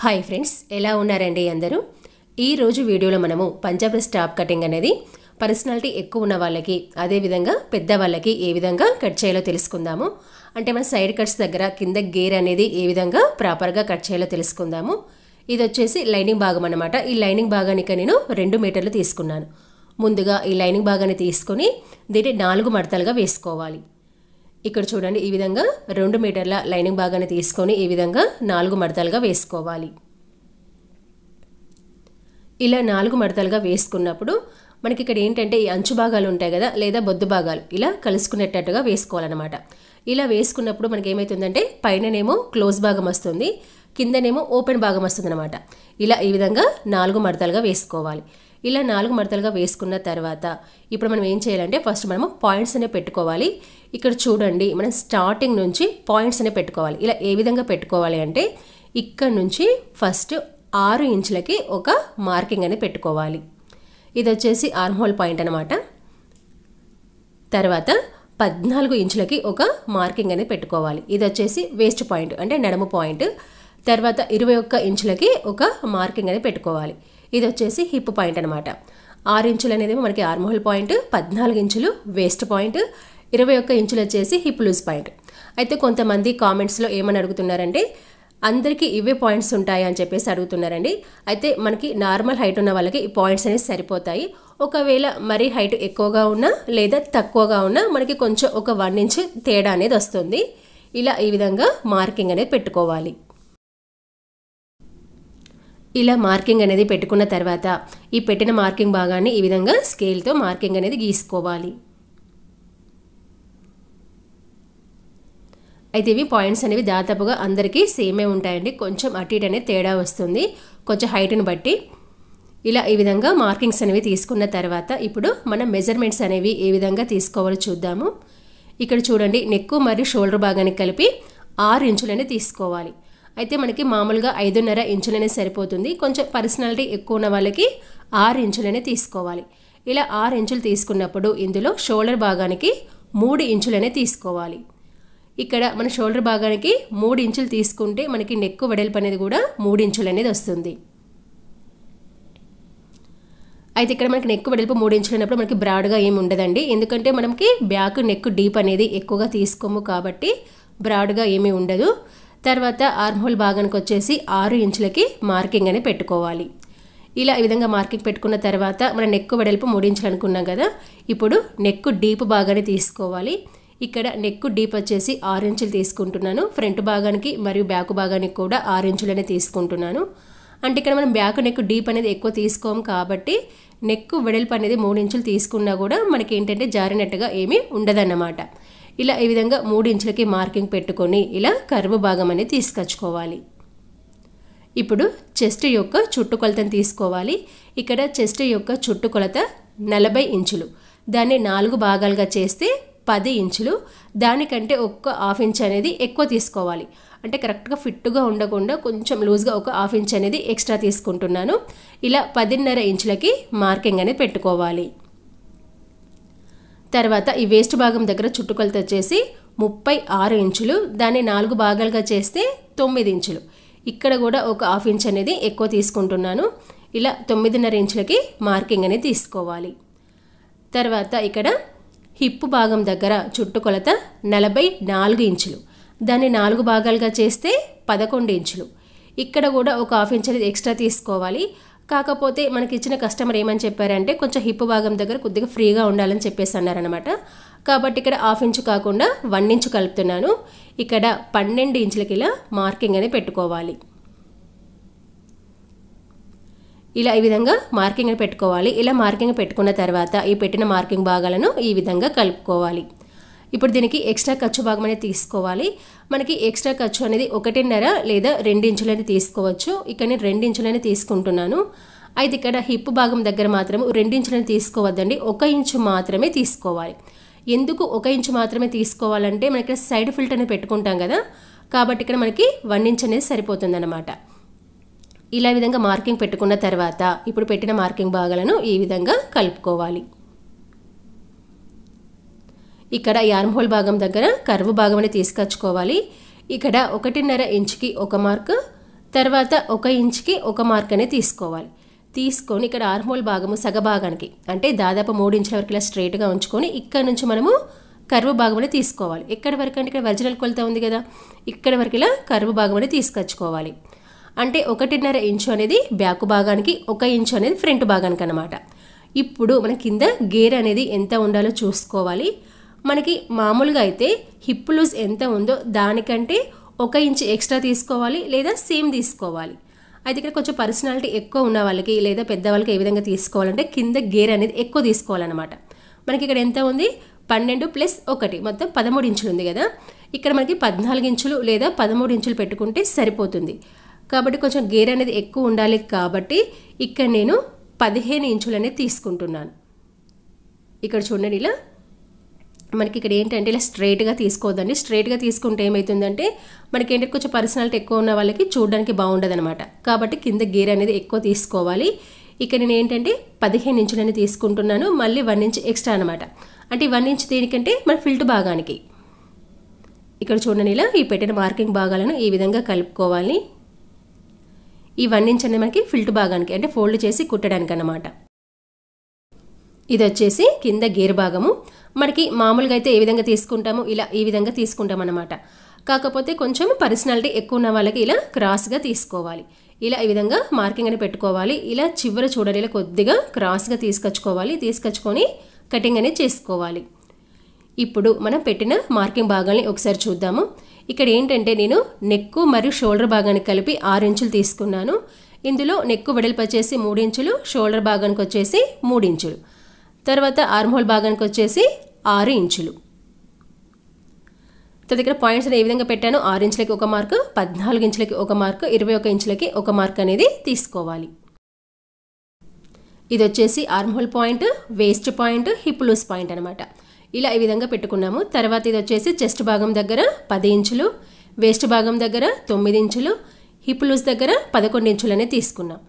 hi friends ఎలా ఉన్నారండి అందరూ ఈరోజు వీడియోలో మనము పంజాబ్ స్టాప్ కటింగ్ అనేది పర్సనాలిటీ ఎక్కువ ఉన్న వాళ్ళకి అదేవిధంగా పెద్దవాళ్ళకి ఏ విధంగా కట్ చేయాలో తెలుసుకుందాము అంటే మన సైడ్ కట్స్ దగ్గర కింద గేర్ అనేది ఏ విధంగా ప్రాపర్గా కట్ చేయాలో తెలుసుకుందాము ఇది వచ్చేసి లైనింగ్ భాగం అనమాట ఈ లైనింగ్ భాగానికి నేను రెండు మీటర్లు తీసుకున్నాను ముందుగా ఈ లైనింగ్ భాగాన్ని తీసుకొని దీన్ని నాలుగు మడతలుగా వేసుకోవాలి ఇక్కడ చూడండి ఈ విధంగా రెండు మీటర్ల లైనింగ్ భాగాన్ని తీసుకొని ఈ విధంగా నాలుగు మడతలుగా వేసుకోవాలి ఇలా నాలుగు మడతలుగా వేసుకున్నప్పుడు మనకి ఇక్కడ ఏంటంటే ఈ అంచు భాగాలు ఉంటాయి కదా లేదా బొద్దు భాగాలు ఇలా కలుసుకునేటట్టుగా వేసుకోవాలన్నమాట ఇలా వేసుకున్నప్పుడు మనకి ఏమవుతుందంటే పైననేమో క్లోజ్ భాగం వస్తుంది కిందనేమో ఓపెన్ భాగం అనమాట ఇలా ఈ విధంగా నాలుగు మడతలుగా వేసుకోవాలి ఇలా నాలుగు మడతలుగా వేసుకున్న తర్వాత ఇప్పుడు మనం ఏం చేయాలంటే ఫస్ట్ మనము పాయింట్స్ అనేవి పెట్టుకోవాలి ఇక్కడ చూడండి మనం స్టార్టింగ్ నుంచి పాయింట్స్ అనేవి పెట్టుకోవాలి ఇలా ఏ విధంగా పెట్టుకోవాలి అంటే ఇక్కడ నుంచి ఫస్ట్ ఆరు ఇంచులకి ఒక మార్కింగ్ అనేది పెట్టుకోవాలి ఇది వచ్చేసి ఆర్మ్ పాయింట్ అనమాట తర్వాత పద్నాలుగు ఇంచులకి ఒక మార్కింగ్ అనేది పెట్టుకోవాలి ఇది వచ్చేసి వేస్ట్ పాయింట్ అంటే నడుము పాయింట్ తర్వాత ఇరవై ఒక్క ఇంచులకి ఒక మార్కింగ్ అనేది పెట్టుకోవాలి ఇది వచ్చేసి హిప్ పాయింట్ అనమాట ఆరు ఇంచులు అనేది మనకి ఆర్మోహల్ పాయింట్ పద్నాలుగు ఇంచులు వేస్ట్ పాయింట్ ఇరవై ఒక్క ఇంచులు వచ్చేసి హిప్ లూజ్ పాయింట్ అయితే కొంతమంది కామెంట్స్లో ఏమని అడుగుతున్నారంటే అందరికీ ఇవే పాయింట్స్ ఉంటాయి అని చెప్పేసి అడుగుతున్నారండి అయితే మనకి నార్మల్ హైట్ ఉన్న వాళ్ళకి ఈ పాయింట్స్ అనేవి సరిపోతాయి ఒకవేళ మరీ హైట్ ఎక్కువగా ఉన్నా లేదా తక్కువగా ఉన్నా మనకి కొంచెం ఒక వన్ ఇంచ్ తేడా అనేది వస్తుంది ఇలా ఈ విధంగా మార్కింగ్ అనేది పెట్టుకోవాలి ఇలా మార్కింగ్ అనేది పెట్టుకున్న తర్వాత ఈ పెట్టిన మార్కింగ్ భాగాన్ని ఈ విధంగా స్కేల్తో మార్కింగ్ అనేది గీసుకోవాలి అయితే ఇవి పాయింట్స్ అనేవి దాదాపుగా అందరికీ సేమే ఉంటాయండి కొంచెం అటు ఇటు అనేది తేడా వస్తుంది కొంచెం హైట్ని బట్టి ఇలా ఈ విధంగా మార్కింగ్స్ అనేవి తీసుకున్న తర్వాత ఇప్పుడు మనం మెజర్మెంట్స్ అనేవి ఏ విధంగా తీసుకోవాలో చూద్దాము ఇక్కడ చూడండి నెక్కు మరియు షోల్డర్ భాగానికి కలిపి ఆరు ఇంచులని తీసుకోవాలి అయితే మనకి మామూలుగా ఐదున్నర ఇంచులనే సరిపోతుంది కొంచెం పర్సనాలిటీ ఎక్కువ ఉన్న వాళ్ళకి ఆరు ఇంచులనే తీసుకోవాలి ఇలా ఆరు ఇంచులు తీసుకున్నప్పుడు ఇందులో షోల్డర్ భాగానికి మూడు ఇంచులనే తీసుకోవాలి ఇక్కడ మన షోల్డర్ భాగానికి మూడు ఇంచులు తీసుకుంటే మనకి నెక్ వెడల్పు అనేది కూడా మూడు ఇంచులు అనేది వస్తుంది అయితే ఇక్కడ మనకి నెక్ వెడల్పు మూడు ఇంచులు అయినప్పుడు మనకి బ్రాడ్గా ఏమి ఉండదండి ఎందుకంటే మనకి బ్యాక్ నెక్ డీప్ అనేది ఎక్కువగా తీసుకోము కాబట్టి బ్రాడ్గా ఏమీ ఉండదు తర్వాత ఆర్మ్హోల్ భాగానికి వచ్చేసి ఆరు ఇంచులకి మార్కింగ్ అని పెట్టుకోవాలి ఇలా ఈ విధంగా మార్కింగ్ పెట్టుకున్న తర్వాత మన నెక్కు వెడల్పు మూడు అనుకున్నాం కదా ఇప్పుడు నెక్కు డీప్ భాగాన్ని తీసుకోవాలి ఇక్కడ నెక్కు డీప్ వచ్చేసి ఆరు ఇంచులు తీసుకుంటున్నాను ఫ్రంట్ భాగానికి మరియు బ్యాక్ భాగానికి కూడా ఆరు ఇంచులనే తీసుకుంటున్నాను అంటే ఇక్కడ మనం బ్యాక్ నెక్ డీప్ అనేది ఎక్కువ తీసుకోము కాబట్టి నెక్ వెడల్పు అనేది మూడు ఇంచులు తీసుకున్నా కూడా మనకి ఏంటంటే జారినట్టుగా ఏమీ ఉండదన్నమాట ఇలా ఈ విధంగా మూడు ఇంచులకి మార్కింగ్ పెట్టుకొని ఇలా కరువు భాగం అనేది తీసుకొచ్చుకోవాలి ఇప్పుడు చెస్ట్ యొక్క చుట్టుకొలతను తీసుకోవాలి ఇక్కడ చెస్ట్ యొక్క చుట్టుకొలత నలభై ఇంచులు దాన్ని నాలుగు భాగాలుగా చేస్తే పది ఇంచులు దానికంటే ఒక్క హాఫ్ ఇంచ్ అనేది ఎక్కువ తీసుకోవాలి అంటే కరెక్ట్గా ఫిట్గా ఉండకుండా కొంచెం లూజ్గా ఒక హాఫ్ ఇంచ్ అనేది ఎక్స్ట్రా తీసుకుంటున్నాను ఇలా పదిన్నర ఇంచులకి మార్కింగ్ అనేది పెట్టుకోవాలి తర్వాత ఈ వేస్ట్ భాగం దగ్గర చుట్టుకొలత వచ్చేసి ముప్పై ఆరు ఇంచులు దాన్ని నాలుగు భాగాలుగా చేస్తే తొమ్మిది ఇంచులు ఇక్కడ కూడా ఒక హాఫ్ ఇంచ్ అనేది ఎక్కువ తీసుకుంటున్నాను ఇలా తొమ్మిదిన్నర ఇంచులకి మార్కింగ్ అనేది తీసుకోవాలి తర్వాత ఇక్కడ హిప్ భాగం దగ్గర చుట్టుకొలత నలభై నాలుగు ఇంచులు దాన్ని నాలుగు భాగాలుగా చేస్తే పదకొండు ఇంచులు ఇక్కడ కూడా ఒక హాఫ్ ఇంచ్ అనేది ఎక్స్ట్రా తీసుకోవాలి కాకపోతే మనకి ఇచ్చిన కస్టమర్ ఏమని చెప్పారంటే కొంచెం హిప్ భాగం దగ్గర కొద్దిగా ఫ్రీగా ఉండాలని చెప్పేసి అన్నారనమాట కాబట్టి ఇక్కడ హాఫ్ ఇంచు కాకుండా వన్ ఇంచు కలుపుతున్నాను ఇక్కడ పన్నెండు ఇంచులకి ఇలా మార్కింగ్ అనేది పెట్టుకోవాలి ఇలా ఈ విధంగా మార్కింగ్ పెట్టుకోవాలి ఇలా మార్కింగ్ పెట్టుకున్న తర్వాత ఈ పెట్టిన మార్కింగ్ భాగాలను ఈ విధంగా కలుపుకోవాలి ఇప్పుడు దీనికి ఎక్స్ట్రా ఖర్చు భాగం అనేది తీసుకోవాలి మనకి ఎక్స్ట్రా ఖర్చు అనేది ఒకటిన్నర లేదా రెండించులని తీసుకోవచ్చు ఇక్కడ నేను రెండించులని తీసుకుంటున్నాను అయితే ఇక్కడ హిప్ భాగం దగ్గర మాత్రం రెండించులని తీసుకోవద్దండి ఒక ఇంచు మాత్రమే తీసుకోవాలి ఎందుకు ఒక ఇంచు మాత్రమే తీసుకోవాలంటే మనకి సైడ్ ఫిల్టర్ని పెట్టుకుంటాం కదా కాబట్టి ఇక్కడ మనకి వన్ ఇంచ్ అనేది అనమాట ఇలా విధంగా మార్కింగ్ పెట్టుకున్న తర్వాత ఇప్పుడు పెట్టిన మార్కింగ్ భాగాలను ఈ విధంగా కలుపుకోవాలి ఇక్కడ యార్మ్ భాగం దగ్గర కర్వ్ అని తీసుకొచ్చుకోవాలి ఇక్కడ ఒకటిన్నర ఇంచుకి ఒక మార్క్ తర్వాత ఒక ఇంచుకి ఒక మార్క్ అనేది తీసుకోవాలి తీసుకొని ఇక్కడ ఆర్మోల్ భాగము సగభాగానికి అంటే దాదాపు మూడు ఇంచుల వరకు ఇలా స్ట్రైట్గా ఉంచుకొని ఇక్కడ నుంచి మనము కరువు భాగం తీసుకోవాలి ఎక్కడి వరకు అంటే ఇక్కడ వజ్రాల కొలత ఉంది కదా ఇక్కడ వరకు ఇలా కరువు భాగం అనేది తీసుకొచ్చుకోవాలి అంటే ఒకటిన్నర ఇంచు అనేది బ్యాక్ భాగానికి ఒక ఇంచు అనేది ఫ్రంట్ భాగానికి అనమాట ఇప్పుడు మన కింద గేర్ అనేది ఎంత ఉండాలో చూసుకోవాలి మనకి మామూలుగా అయితే హిప్ లూజ్ ఎంత ఉందో దానికంటే ఒక ఇంచ్ ఎక్స్ట్రా తీసుకోవాలి లేదా సేమ్ తీసుకోవాలి అయితే ఇక్కడ కొంచెం పర్సనాలిటీ ఎక్కువ ఉన్న వాళ్ళకి లేదా పెద్దవాళ్ళకి ఏ విధంగా తీసుకోవాలంటే కింద గేర్ అనేది ఎక్కువ తీసుకోవాలన్నమాట మనకి ఇక్కడ ఎంత ఉంది పన్నెండు ప్లస్ ఒకటి మొత్తం పదమూడు ఇంచులు ఉంది కదా ఇక్కడ మనకి పద్నాలుగు ఇంచులు లేదా పదమూడు ఇంచులు పెట్టుకుంటే సరిపోతుంది కాబట్టి కొంచెం గేర్ అనేది ఎక్కువ ఉండాలి కాబట్టి ఇక్కడ నేను పదిహేను ఇంచులు అనేది తీసుకుంటున్నాను ఇక్కడ చూడండి ఇలా మనకి ఇక్కడ ఏంటంటే ఇలా స్ట్రైట్గా తీసుకోవద్దండి స్ట్రైట్గా తీసుకుంటే ఏమవుతుందంటే మనకి ఏంటంటే కొంచెం పర్సనాలిటీ ఎక్కువ ఉన్న వాళ్ళకి చూడడానికి బాగుండదనమాట కాబట్టి కింద గేర్ అనేది ఎక్కువ తీసుకోవాలి ఇక్కడ నేను ఏంటంటే పదిహేను ఇంచులని తీసుకుంటున్నాను మళ్ళీ వన్ ఇంచ్ ఎక్స్ట్రా అనమాట అంటే వన్ ఇంచ్ దేనికంటే మన ఫిల్ట్ భాగానికి ఇక్కడ చూడండి ఇలా ఈ పెట్టిన మార్కింగ్ భాగాలను ఈ విధంగా కలుపుకోవాలి ఈ వన్ ఇంచ్ అనేది మనకి ఫిల్ట్ భాగానికి అంటే ఫోల్డ్ చేసి కుట్టడానికి అనమాట ఇది వచ్చేసి కింద గేర్ భాగము మనకి మామూలుగా అయితే ఏ విధంగా తీసుకుంటామో ఇలా ఈ విధంగా తీసుకుంటాం అనమాట కాకపోతే కొంచెం పర్సనాలిటీ ఎక్కువ ఉన్న వాళ్ళకి ఇలా క్రాస్గా తీసుకోవాలి ఇలా ఈ విధంగా మార్కింగ్ అని పెట్టుకోవాలి ఇలా చివర చూడాలి ఇలా కొద్దిగా క్రాస్గా తీసుకొచ్చుకోవాలి తీసుకొచ్చుకొని కటింగ్ అనేది చేసుకోవాలి ఇప్పుడు మనం పెట్టిన మార్కింగ్ భాగాల్ని ఒకసారి చూద్దాము ఇక్కడ ఏంటంటే నేను నెక్ మరియు షోల్డర్ భాగానికి కలిపి ఆరు ఇంచులు తీసుకున్నాను ఇందులో నెక్ వెడల్పు వచ్చేసి మూడు ఇంచులు షోల్డర్ భాగానికి వచ్చేసి మూడు ఇంచులు తర్వాత ఆర్మోల్ భాగానికి వచ్చేసి ఆరు ఇంచులు దగ్గర పాయింట్స్ ఏ విధంగా పెట్టాను ఆరు ఇంచులకి ఒక మార్క్ పద్నాలుగు ఇంచులకి ఒక మార్క్ ఇరవై ఒక ఇంచులకి ఒక మార్క్ అనేది తీసుకోవాలి ఇది వచ్చేసి arm point waist point hip loose point అనమాట ఇలా ఈ విధంగా పెట్టుకున్నాము తర్వాత ఇది వచ్చేసి చెస్ట్ భాగం దగ్గర పది ఇంచులు వేస్ట్ భాగం దగ్గర తొమ్మిది ఇంచులు హిప్ లూస్ దగ్గర పదకొండు ఇంచులు అనేది తీసుకున్నాం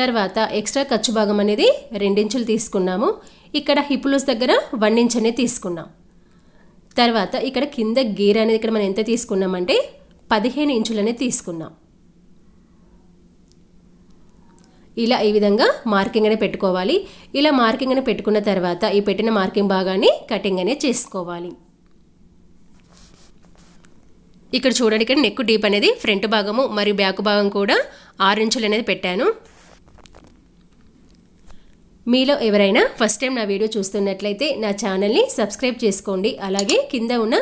తర్వాత ఎక్స్ట్రా ఖర్చు భాగం అనేది రెండించులు తీసుకున్నాము ఇక్కడ హిప్లూస్ దగ్గర వన్ ఇంచ్ అనేది తీసుకున్నాం తర్వాత ఇక్కడ కింద గేర్ అనేది ఇక్కడ మనం ఎంత తీసుకున్నామంటే పదిహేను ఇంచులు అనేది తీసుకున్నాం ఇలా ఈ విధంగా మార్కింగ్ అనేది పెట్టుకోవాలి ఇలా మార్కింగ్ అనేది పెట్టుకున్న తర్వాత ఈ పెట్టిన మార్కింగ్ భాగాన్ని కటింగ్ అనేది చేసుకోవాలి ఇక్కడ చూడండి ఇక్కడ నెక్ డీప్ అనేది ఫ్రంట్ భాగము మరియు బ్యాక్ భాగం కూడా ఆరు ఇంచులు అనేది పెట్టాను మీలో ఎవరైనా ఫస్ట్ టైం నా వీడియో చూస్తున్నట్లయితే నా ఛానల్ని సబ్స్క్రైబ్ చేసుకోండి అలాగే కింద ఉన్న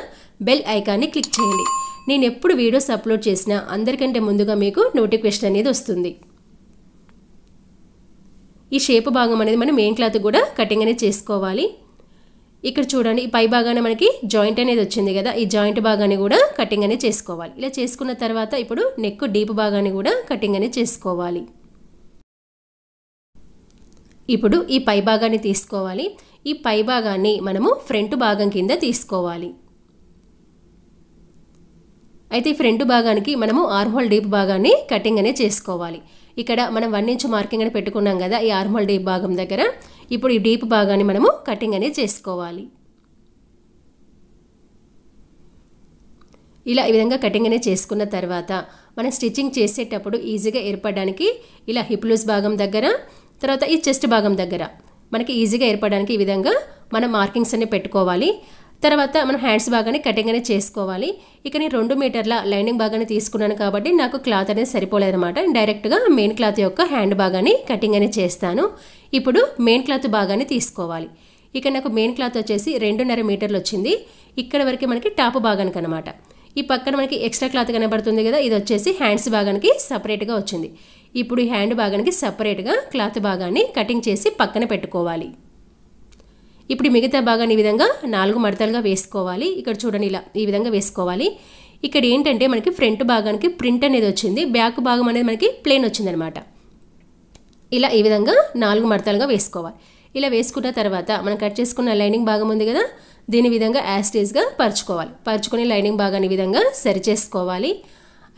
బెల్ ఐకాన్ని క్లిక్ చేయండి నేను ఎప్పుడు వీడియోస్ అప్లోడ్ చేసినా అందరికంటే ముందుగా మీకు నోటిఫికేషన్ అనేది వస్తుంది ఈ షేప్ భాగం అనేది మనం మెయిన్ క్లాత్ కూడా కటింగ్ అనేది చేసుకోవాలి ఇక్కడ చూడండి ఈ పై భాగాన మనకి జాయింట్ అనేది వచ్చింది కదా ఈ జాయింట్ భాగాన్ని కూడా కటింగ్ అనేది చేసుకోవాలి ఇలా చేసుకున్న తర్వాత ఇప్పుడు నెక్ డీప్ భాగాన్ని కూడా కటింగ్ అనేది చేసుకోవాలి ఇప్పుడు ఈ పై భాగాన్ని తీసుకోవాలి ఈ పై భాగాన్ని మనము ఫ్రంట్ భాగం కింద తీసుకోవాలి అయితే ఈ ఫ్రంట్ భాగానికి మనము ఆర్హోల్ డీప్ భాగాన్ని కటింగ్ అనేది చేసుకోవాలి ఇక్కడ మనం వన్ ఇంచ్ మార్కింగ్ అని పెట్టుకున్నాం కదా ఈ ఆర్హోల్ డీప్ భాగం దగ్గర ఇప్పుడు ఈ డీప్ భాగాన్ని మనము కటింగ్ అనేది చేసుకోవాలి ఇలా ఈ విధంగా కటింగ్ అనేది చేసుకున్న తర్వాత మనం స్టిచ్చింగ్ చేసేటప్పుడు ఈజీగా ఏర్పడడానికి ఇలా హిప్లూస్ భాగం దగ్గర తర్వాత ఈ చెస్ట్ భాగం దగ్గర మనకి ఈజీగా ఏర్పడడానికి ఈ విధంగా మనం మార్కింగ్స్ అన్ని పెట్టుకోవాలి తర్వాత మనం హ్యాండ్స్ బాగానే కటింగ్ అనేది చేసుకోవాలి ఇక నేను రెండు మీటర్ల లైనింగ్ బాగానే తీసుకున్నాను కాబట్టి నాకు క్లాత్ అనేది సరిపోలేదు అనమాట డైరెక్ట్గా మెయిన్ క్లాత్ యొక్క హ్యాండ్ బాగానే కటింగ్ అనేది చేస్తాను ఇప్పుడు మెయిన్ క్లాత్ బాగానే తీసుకోవాలి ఇక నాకు మెయిన్ క్లాత్ వచ్చేసి రెండున్నర మీటర్లు వచ్చింది ఇక్కడ వరకు మనకి టాప్ భాగానికి అనమాట ఈ పక్కన మనకి ఎక్స్ట్రా క్లాత్ కనబడుతుంది కదా ఇది వచ్చేసి హ్యాండ్స్ భాగానికి సపరేట్గా వచ్చింది ఇప్పుడు ఈ హ్యాండ్ భాగానికి సపరేట్గా క్లాత్ భాగాన్ని కటింగ్ చేసి పక్కన పెట్టుకోవాలి ఇప్పుడు మిగతా భాగాన్ని ఈ విధంగా నాలుగు మడతలుగా వేసుకోవాలి ఇక్కడ చూడండి ఇలా ఈ విధంగా వేసుకోవాలి ఇక్కడ ఏంటంటే మనకి ఫ్రంట్ భాగానికి ప్రింట్ అనేది వచ్చింది బ్యాక్ భాగం అనేది మనకి ప్లేన్ వచ్చిందనమాట ఇలా ఈ విధంగా నాలుగు మడతలుగా వేసుకోవాలి ఇలా వేసుకున్న తర్వాత మనం కట్ చేసుకున్న లైనింగ్ భాగం ఉంది కదా దీని విధంగా యాస్టేజ్గా పరుచుకోవాలి పరుచుకొని లైనింగ్ భాగాన్ని విధంగా సరి చేసుకోవాలి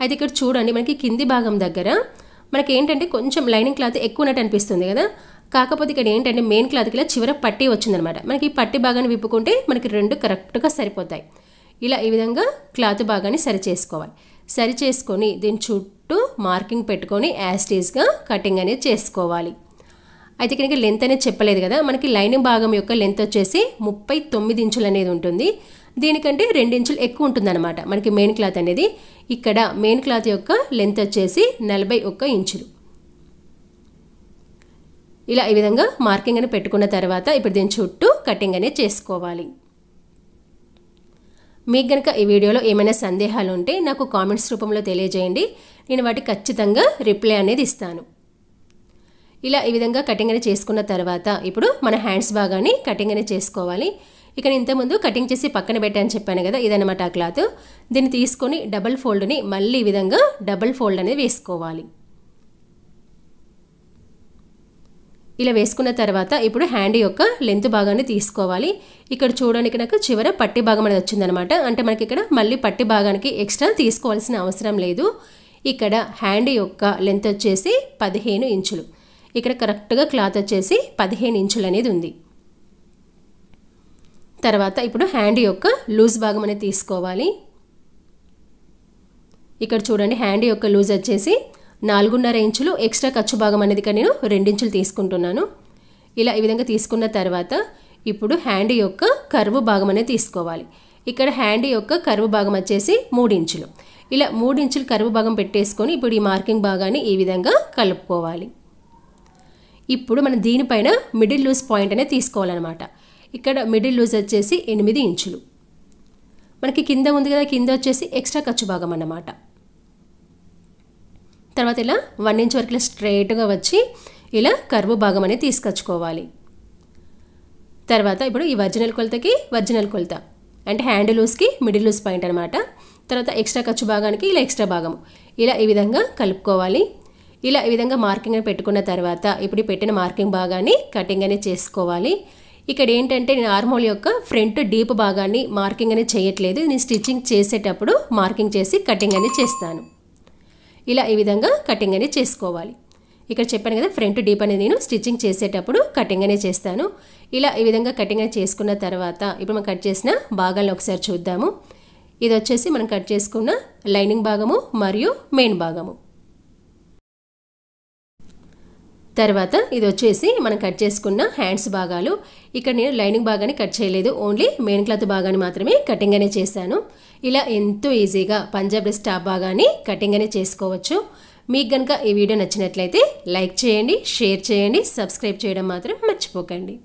అయితే ఇక్కడ చూడండి మనకి కింది భాగం దగ్గర మనకి ఏంటంటే కొంచెం లైనింగ్ క్లాత్ ఎక్కువ ఉన్నట్టు అనిపిస్తుంది కదా కాకపోతే ఇక్కడ ఏంటంటే మెయిన్ క్లాత్కి ఇలా చివర పట్టి వచ్చిందనమాట మనకి ఈ పట్టి భాగాన్ని విప్పుకుంటే మనకి రెండు కరెక్ట్గా సరిపోతాయి ఇలా ఈ విధంగా క్లాత్ భాగాన్ని సరి చేసుకోవాలి సరి చేసుకొని దీని చుట్టూ మార్కింగ్ పెట్టుకొని యాస్టేజ్గా కటింగ్ అనేది చేసుకోవాలి అయితే కనుక లెంత్ అనేది చెప్పలేదు కదా మనకి లైనింగ్ భాగం యొక్క లెంత్ వచ్చేసి ముప్పై తొమ్మిది అనేది ఉంటుంది దీనికంటే రెండు ఇంచులు ఎక్కువ ఉంటుందన్నమాట మనకి మెయిన్ క్లాత్ అనేది ఇక్కడ మెయిన్ క్లాత్ యొక్క లెంత్ వచ్చేసి నలభై ఒక్క ఇంచులు ఇలా ఈ విధంగా మార్కింగ్ అని పెట్టుకున్న తర్వాత ఇప్పుడు దీని చుట్టూ కటింగ్ అనేది చేసుకోవాలి మీకు కనుక ఈ వీడియోలో ఏమైనా సందేహాలు ఉంటే నాకు కామెంట్స్ రూపంలో తెలియజేయండి నేను వాటికి ఖచ్చితంగా రిప్లై అనేది ఇస్తాను ఇలా ఈ విధంగా కటింగ్ అనేది చేసుకున్న తర్వాత ఇప్పుడు మన హ్యాండ్స్ భాగాన్ని కటింగ్ అనేది చేసుకోవాలి ఇక నేను ఇంతకుముందు కటింగ్ చేసి పక్కన పెట్టాను చెప్పాను కదా ఇదనమాట ఆ క్లాత్ దీన్ని తీసుకొని డబల్ ఫోల్డ్ని మళ్ళీ ఈ విధంగా డబల్ ఫోల్డ్ అనేది వేసుకోవాలి ఇలా వేసుకున్న తర్వాత ఇప్పుడు హ్యాండ్ యొక్క లెంత్ భాగాన్ని తీసుకోవాలి ఇక్కడ చూడడానికి నాకు చివర పట్టి భాగం అనేది వచ్చిందనమాట అంటే మనకి ఇక్కడ మళ్ళీ పట్టి భాగానికి ఎక్స్ట్రా తీసుకోవాల్సిన అవసరం లేదు ఇక్కడ హ్యాండ్ యొక్క లెంత్ వచ్చేసి పదిహేను ఇంచులు ఇక్కడ కరెక్ట్గా క్లాత్ వచ్చేసి పదిహేను ఇంచులు అనేది ఉంది తర్వాత ఇప్పుడు హ్యాండ్ యొక్క లూజ్ భాగం అనేది తీసుకోవాలి ఇక్కడ చూడండి హ్యాండ్ యొక్క లూజ్ వచ్చేసి నాలుగున్నర ఇంచులు ఎక్స్ట్రా ఖర్చు భాగం అనేది ఇక్కడ నేను రెండించులు తీసుకుంటున్నాను ఇలా ఈ విధంగా తీసుకున్న తర్వాత ఇప్పుడు హ్యాండ్ యొక్క కరువు భాగం అనేది తీసుకోవాలి ఇక్కడ హ్యాండ్ యొక్క కరువు భాగం వచ్చేసి మూడించులు ఇలా మూడించులు కరువు భాగం పెట్టేసుకొని ఇప్పుడు ఈ మార్కింగ్ భాగాన్ని ఈ విధంగా కలుపుకోవాలి ఇప్పుడు మనం దీనిపైన మిడిల్ లూజ్ పాయింట్ అనేది తీసుకోవాలన్నమాట ఇక్కడ మిడిల్ లూజ్ వచ్చేసి ఎనిమిది ఇంచులు మనకి కింద ఉంది కదా కింద వచ్చేసి ఎక్స్ట్రా ఖర్చు భాగం అన్నమాట తర్వాత ఇలా వన్ ఇంచ్ వరకు ఇలా స్ట్రైట్గా వచ్చి ఇలా కర్వు భాగం అనేది తీసుకొచ్చుకోవాలి తర్వాత ఇప్పుడు ఈ వర్జినల్ కొలతకి వర్జినల్ కొలత అంటే హ్యాండ్ లూస్కి మిడిల్ లూస్ పాయింట్ అనమాట తర్వాత ఎక్స్ట్రా ఖర్చు భాగానికి ఇలా ఎక్స్ట్రా భాగం ఇలా ఈ విధంగా కలుపుకోవాలి ఇలా ఈ విధంగా మార్కింగ్ అని పెట్టుకున్న తర్వాత ఇప్పుడు పెట్టిన మార్కింగ్ భాగాన్ని కటింగ్ అనేది చేసుకోవాలి ఇక్కడ ఏంటంటే నేను ఆర్మోల్ యొక్క ఫ్రంట్ డీప్ భాగాన్ని మార్కింగ్ అనేది చేయట్లేదు నేను స్టిచ్చింగ్ చేసేటప్పుడు మార్కింగ్ చేసి కటింగ్ అనేది చేస్తాను ఇలా ఈ విధంగా కటింగ్ అనేది చేసుకోవాలి ఇక్కడ చెప్పాను కదా ఫ్రంట్ డీప్ అనేది నేను స్టిచ్చింగ్ చేసేటప్పుడు కటింగ్ అనేది చేస్తాను ఇలా ఈ విధంగా కటింగ్ అనేది చేసుకున్న తర్వాత ఇప్పుడు మనం కట్ చేసిన భాగాలను ఒకసారి చూద్దాము ఇది వచ్చేసి మనం కట్ చేసుకున్న లైనింగ్ భాగము మరియు మెయిన్ భాగము తర్వాత ఇది వచ్చేసి మనం కట్ చేసుకున్న హ్యాండ్స్ భాగాలు ఇక్కడ నేను లైనింగ్ భాగాన్ని కట్ చేయలేదు ఓన్లీ మెయిన్ క్లాత్ భాగాన్ని మాత్రమే కటింగ్ అనే చేశాను ఇలా ఎంతో ఈజీగా పంజాబ్ డ్రెస్ టాప్ భాగాన్ని కటింగ్ అనే చేసుకోవచ్చు మీకు కనుక ఈ వీడియో నచ్చినట్లయితే లైక్ చేయండి షేర్ చేయండి సబ్స్క్రైబ్ చేయడం మాత్రం మర్చిపోకండి